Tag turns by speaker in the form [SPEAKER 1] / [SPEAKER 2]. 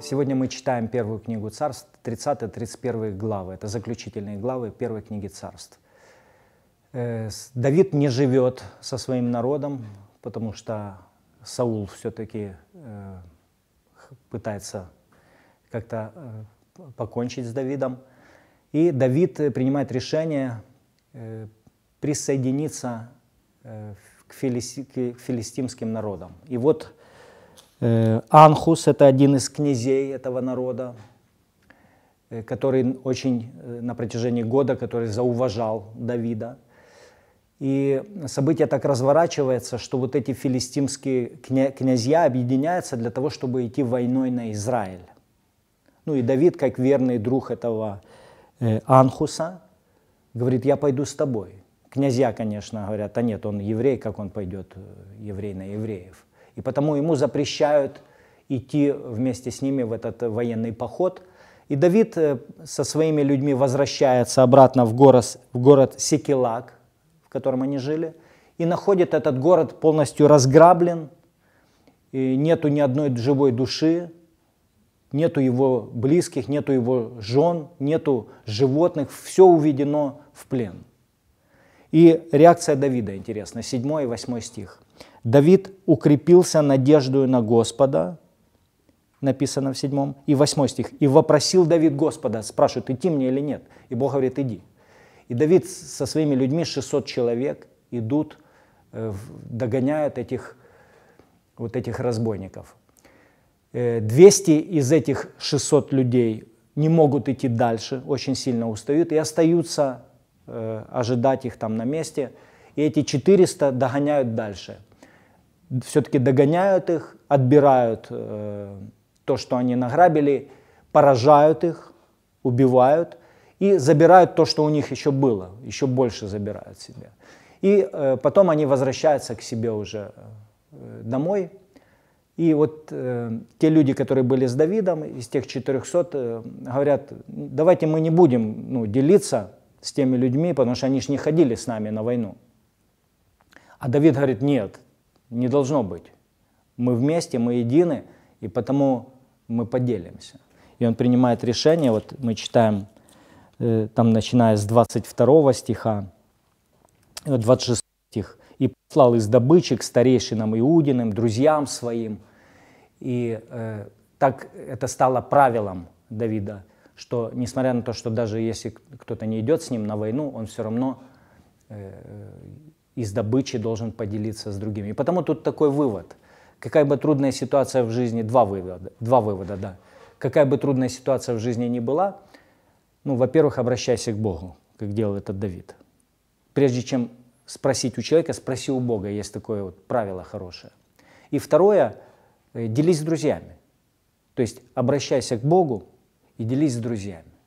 [SPEAKER 1] Сегодня мы читаем первую книгу царств, 30-31 главы. Это заключительные главы первой книги царств. Э, Давид не живет со своим народом, потому что Саул все-таки э, пытается как-то э, покончить с Давидом. И Давид принимает решение присоединиться к филистимским народам. И вот Э, Анхус – это один из князей этого народа, э, который очень э, на протяжении года, который зауважал Давида. И событие так разворачивается, что вот эти филистимские князья объединяются для того, чтобы идти войной на Израиль. Ну и Давид, как верный друг этого Анхуса, говорит, я пойду с тобой. Князья, конечно, говорят, а нет, он еврей, как он пойдет, еврей на евреев. И потому ему запрещают идти вместе с ними в этот э, военный поход. И Давид э, со своими людьми возвращается обратно в город, в город Секелак, в котором они жили, и находит этот город полностью разграблен, и нету ни одной живой души, нету его близких, нету его жен, нету животных, все уведено в плен. И реакция Давида, интересна. 7 и 8 стих. Давид укрепился надеждою на Господа, написано в 7 и 8 стих. И вопросил Давид Господа, спрашивает, идти мне или нет? И Бог говорит, иди. И Давид со своими людьми, 600 человек, идут, э, догоняют этих, вот этих разбойников. 200 э, из этих 600 людей не могут идти дальше, очень сильно устают и остаются э, ожидать их там на месте. И эти 400 догоняют дальше. Все-таки догоняют их, отбирают э, то, что они награбили, поражают их, убивают и забирают то, что у них еще было, еще больше забирают себе. И э, потом они возвращаются к себе уже э, домой. И вот э, те люди, которые были с Давидом, из тех 400, э, говорят, давайте мы не будем ну, делиться с теми людьми, потому что они же не ходили с нами на войну. А Давид говорит, нет, не должно быть. Мы вместе, мы едины, и потому мы поделимся. И он принимает решение, вот мы читаем, э, там начиная с 22 стиха, 26 э, стих, «И послал из добычи к старейшинам Иудиным, друзьям своим». И э, так это стало правилом Давида – что несмотря на то, что даже если кто-то не идет с ним на войну, он все равно э, из добычи должен поделиться с другими. И потому тут такой вывод. Какая бы трудная ситуация в жизни, два вывода, два вывода, да. Какая бы трудная ситуация в жизни ни была, ну, во-первых, обращайся к Богу, как делал этот Давид. Прежде чем спросить у человека, спроси у Бога, есть такое вот правило хорошее. И второе, э, делись с друзьями. То есть обращайся к Богу, и делись с друзьями.